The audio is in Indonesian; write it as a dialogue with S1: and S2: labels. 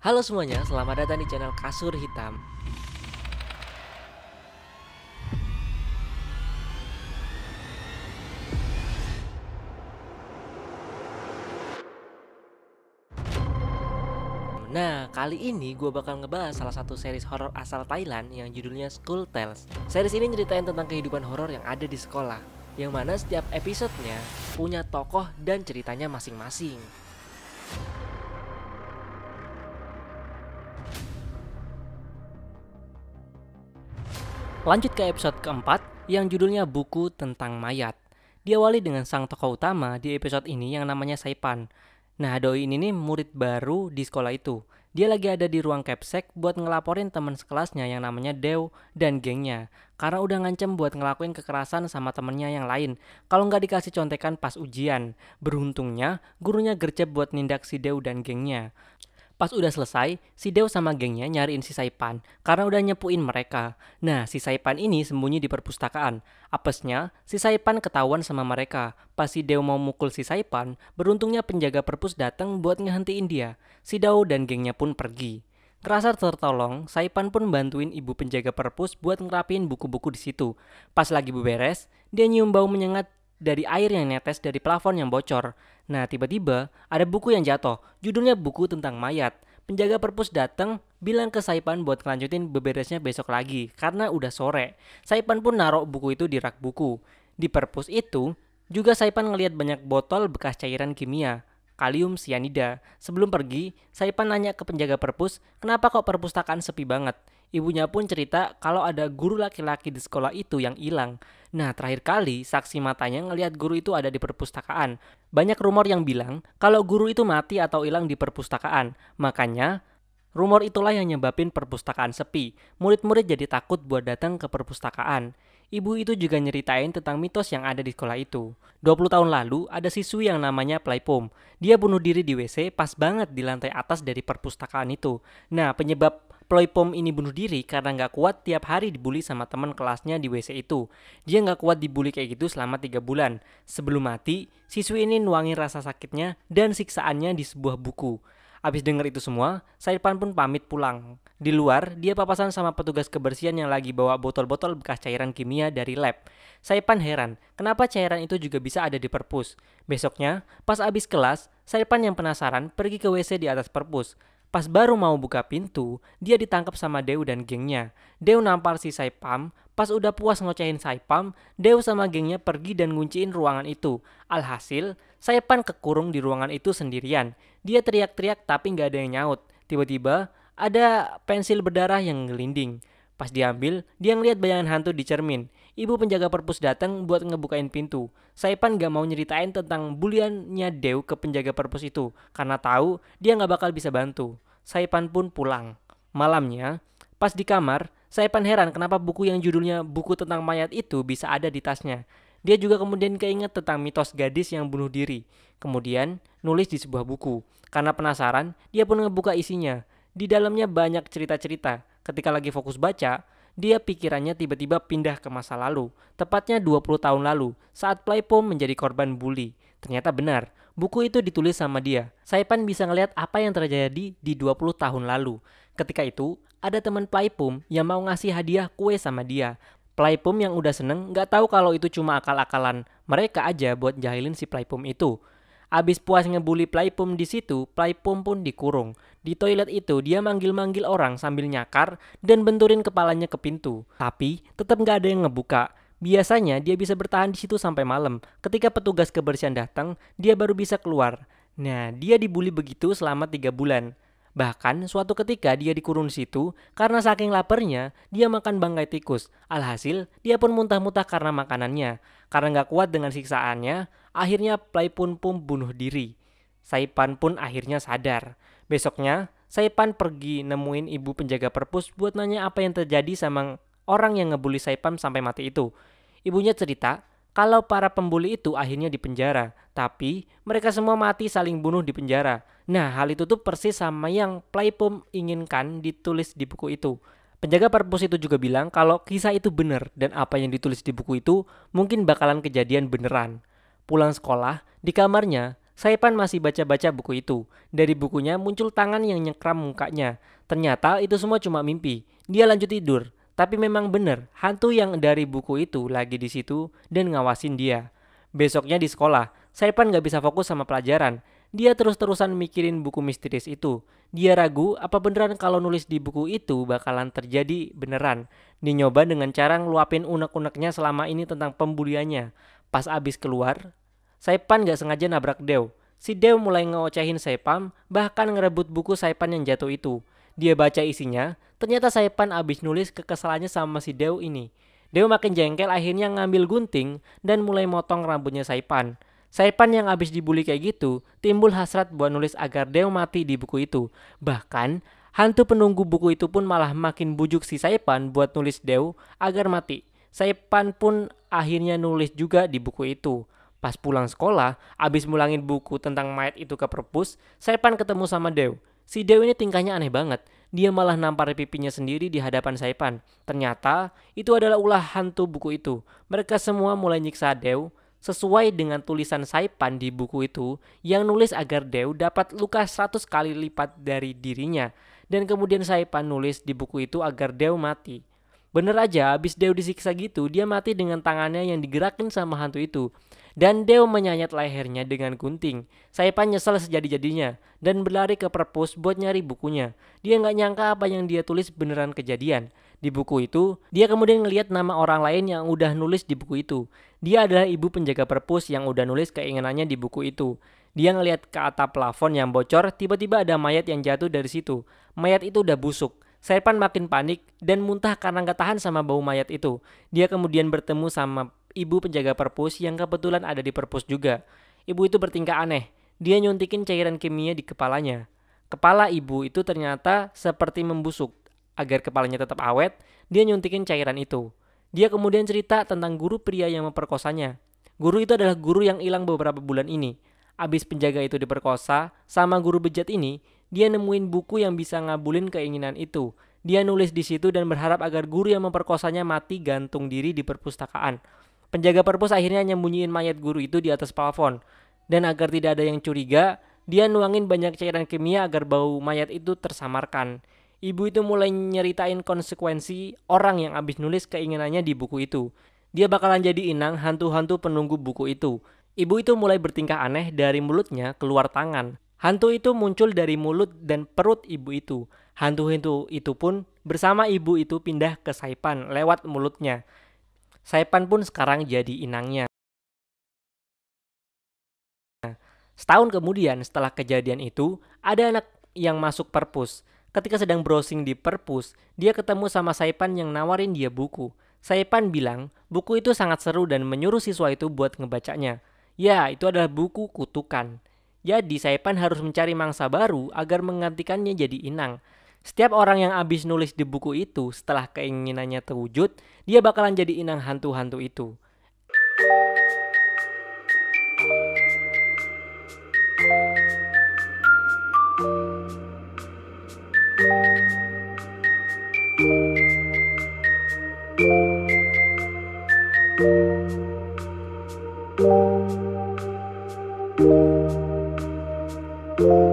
S1: Halo semuanya, selamat datang di channel Kasur Hitam. Nah, kali ini gue bakal ngebahas salah satu series horor asal Thailand yang judulnya School Tales. Series ini ceritain tentang kehidupan horor yang ada di sekolah, yang mana setiap episodenya punya tokoh dan ceritanya masing-masing. Lanjut ke episode keempat yang judulnya Buku Tentang Mayat. Diawali dengan sang tokoh utama di episode ini yang namanya Saipan. Nah, Doi ini nih murid baru di sekolah itu. Dia lagi ada di ruang kepsek buat ngelaporin teman sekelasnya yang namanya Dew dan gengnya. Karena udah ngancem buat ngelakuin kekerasan sama temennya yang lain. Kalau nggak dikasih contekan pas ujian. Beruntungnya, gurunya gercep buat nindak si Dew dan gengnya. Pas udah selesai, si Deo sama gengnya nyariin si Saipan karena udah nyepuin mereka. Nah, si Saipan ini sembunyi di perpustakaan. Apesnya, si Saipan ketahuan sama mereka. Pas si Deo mau mukul si Saipan, beruntungnya penjaga perpus datang buat ngehentiin dia. Si Dao dan gengnya pun pergi. Kerasa tertolong, Saipan pun bantuin ibu penjaga perpus buat ngerapiin buku-buku di situ. Pas lagi beberes, dia nyium bau menyengat dari air yang netes dari plafon yang bocor. Nah, tiba-tiba ada buku yang jatuh. Judulnya buku tentang mayat. Penjaga perpus datang, bilang ke Saipan buat ngelanjutin beberesnya besok lagi karena udah sore. Saipan pun narok buku itu di rak buku. Di perpus itu, juga Saipan ngelihat banyak botol bekas cairan kimia kalium sianida. Sebelum pergi, Saipan nanya ke penjaga perpus, kenapa kok perpustakaan sepi banget? Ibunya pun cerita kalau ada guru laki-laki di sekolah itu yang hilang. Nah, terakhir kali saksi matanya ngelihat guru itu ada di perpustakaan. Banyak rumor yang bilang kalau guru itu mati atau hilang di perpustakaan. Makanya, rumor itulah yang nyebabin perpustakaan sepi. Murid-murid jadi takut buat datang ke perpustakaan. Ibu itu juga nyeritain tentang mitos yang ada di sekolah itu. 20 tahun lalu, ada siswi yang namanya Playpom. Dia bunuh diri di WC pas banget di lantai atas dari perpustakaan itu. Nah, penyebab Playpom ini bunuh diri karena nggak kuat tiap hari dibully sama teman kelasnya di WC itu. Dia nggak kuat dibully kayak gitu selama 3 bulan. Sebelum mati, siswi ini nuangin rasa sakitnya dan siksaannya di sebuah buku. Abis denger itu semua, Sairpan pun pamit pulang. Di luar, dia papasan sama petugas kebersihan yang lagi bawa botol-botol bekas cairan kimia dari lab. Saipan heran, kenapa cairan itu juga bisa ada di perpus. Besoknya, pas abis kelas, Saipan yang penasaran pergi ke WC di atas perpus. Pas baru mau buka pintu, dia ditangkap sama dew dan gengnya. dew nampar si Saipam, pas udah puas ngocehin Saipam, dew sama gengnya pergi dan ngunciin ruangan itu. Alhasil, Saipan kekurung di ruangan itu sendirian. Dia teriak-teriak tapi nggak ada yang nyaut. Tiba-tiba, ada pensil berdarah yang gelinding. Pas diambil, dia ngeliat bayangan hantu di cermin. Ibu penjaga perpus datang buat ngebukain pintu. Saipan gak mau nyeritain tentang buliannya Dew ke penjaga perpus itu, karena tahu dia gak bakal bisa bantu. Saipan pun pulang. Malamnya, pas di kamar, Saipan heran kenapa buku yang judulnya Buku Tentang Mayat itu bisa ada di tasnya. Dia juga kemudian keinget tentang mitos gadis yang bunuh diri. Kemudian, nulis di sebuah buku. Karena penasaran, dia pun ngebuka isinya. Di dalamnya banyak cerita-cerita. Ketika lagi fokus baca, dia pikirannya tiba-tiba pindah ke masa lalu, tepatnya 20 tahun lalu, saat Playpom menjadi korban bully. Ternyata benar, buku itu ditulis sama dia. Saipan bisa ngelihat apa yang terjadi di 20 tahun lalu. Ketika itu, ada teman Playpom yang mau ngasih hadiah kue sama dia. Playpom yang udah seneng nggak tahu kalau itu cuma akal-akalan. Mereka aja buat jahilin si Playpom itu. Abis puas ngebully Playpum di situ, Playpum pun dikurung. Di toilet itu dia manggil-manggil orang sambil nyakar dan benturin kepalanya ke pintu. Tapi tetap nggak ada yang ngebuka. Biasanya dia bisa bertahan di situ sampai malam. Ketika petugas kebersihan datang, dia baru bisa keluar. Nah, dia dibully begitu selama tiga bulan. Bahkan suatu ketika dia dikurung di situ karena saking laparnya dia makan bangkai tikus. Alhasil dia pun muntah-muntah karena makanannya. Karena nggak kuat dengan siksaannya, Akhirnya Playpun pun bunuh diri. Saipan pun akhirnya sadar. Besoknya, Saipan pergi nemuin ibu penjaga perpus buat nanya apa yang terjadi sama orang yang ngebully Saipan sampai mati itu. Ibunya cerita kalau para pembuli itu akhirnya dipenjara, tapi mereka semua mati saling bunuh di penjara. Nah, hal itu tuh persis sama yang Playpum inginkan ditulis di buku itu. Penjaga perpus itu juga bilang kalau kisah itu benar dan apa yang ditulis di buku itu mungkin bakalan kejadian beneran. Pulang sekolah, di kamarnya, Saipan masih baca-baca buku itu. Dari bukunya muncul tangan yang nyekram mukanya. Ternyata itu semua cuma mimpi. Dia lanjut tidur. Tapi memang benar, hantu yang dari buku itu lagi di situ dan ngawasin dia. Besoknya di sekolah, Saipan gak bisa fokus sama pelajaran. Dia terus-terusan mikirin buku misterius itu. Dia ragu apa beneran kalau nulis di buku itu bakalan terjadi beneran. Dinyoba dengan cara ngeluapin unek-uneknya selama ini tentang pembuliannya. Pas abis keluar, Saipan gak sengaja nabrak Dew. Si Dew mulai ngeocehin Saipan, bahkan ngerebut buku Saipan yang jatuh itu. Dia baca isinya, ternyata Saipan abis nulis kekesalannya sama si Dew ini. Dew makin jengkel akhirnya ngambil gunting dan mulai motong rambutnya Saipan. Saipan yang abis dibully kayak gitu, timbul hasrat buat nulis agar Dew mati di buku itu. Bahkan, hantu penunggu buku itu pun malah makin bujuk si Saipan buat nulis Dew agar mati. Saipan pun akhirnya nulis juga di buku itu. Pas pulang sekolah, abis mulangin buku tentang mayat itu ke perpus, Saipan ketemu sama Dew. Si Dew ini tingkahnya aneh banget. Dia malah nampar pipinya sendiri di hadapan Saipan. Ternyata, itu adalah ulah hantu buku itu. Mereka semua mulai nyiksa Dew sesuai dengan tulisan Saipan di buku itu yang nulis agar Dew dapat luka 100 kali lipat dari dirinya. Dan kemudian Saipan nulis di buku itu agar Dew mati. Bener aja, abis Dew disiksa gitu, dia mati dengan tangannya yang digerakin sama hantu itu. Dan Deo menyayat lehernya dengan gunting. Saipan nyesel sejadi-jadinya dan berlari ke perpus buat nyari bukunya. Dia nggak nyangka apa yang dia tulis beneran kejadian. Di buku itu, dia kemudian ngeliat nama orang lain yang udah nulis di buku itu. Dia adalah ibu penjaga perpus yang udah nulis keinginannya di buku itu. Dia ngeliat ke atap plafon yang bocor, tiba-tiba ada mayat yang jatuh dari situ. Mayat itu udah busuk. Saipan makin panik dan muntah karena nggak tahan sama bau mayat itu. Dia kemudian bertemu sama ibu penjaga perpus yang kebetulan ada di perpus juga. Ibu itu bertingkah aneh. Dia nyuntikin cairan kimia di kepalanya. Kepala ibu itu ternyata seperti membusuk. Agar kepalanya tetap awet, dia nyuntikin cairan itu. Dia kemudian cerita tentang guru pria yang memperkosanya. Guru itu adalah guru yang hilang beberapa bulan ini. Abis penjaga itu diperkosa, sama guru bejat ini, dia nemuin buku yang bisa ngabulin keinginan itu. Dia nulis di situ dan berharap agar guru yang memperkosanya mati gantung diri di perpustakaan. Penjaga perpus akhirnya nyembunyiin mayat guru itu di atas plafon. Dan agar tidak ada yang curiga, dia nuangin banyak cairan kimia agar bau mayat itu tersamarkan. Ibu itu mulai nyeritain konsekuensi orang yang habis nulis keinginannya di buku itu. Dia bakalan jadi inang hantu-hantu penunggu buku itu. Ibu itu mulai bertingkah aneh dari mulutnya keluar tangan. Hantu itu muncul dari mulut dan perut ibu itu. Hantu-hantu itu pun bersama ibu itu pindah ke Saipan lewat mulutnya. Saipan pun sekarang jadi inangnya. Setahun kemudian setelah kejadian itu, ada anak yang masuk perpus. Ketika sedang browsing di perpus, dia ketemu sama Saipan yang nawarin dia buku. Saipan bilang, buku itu sangat seru dan menyuruh siswa itu buat ngebacanya. Ya, itu adalah buku kutukan. Jadi Saipan harus mencari mangsa baru agar menggantikannya jadi inang. Setiap orang yang habis nulis di buku itu setelah keinginannya terwujud, dia bakalan jadi inang hantu-hantu itu. thank you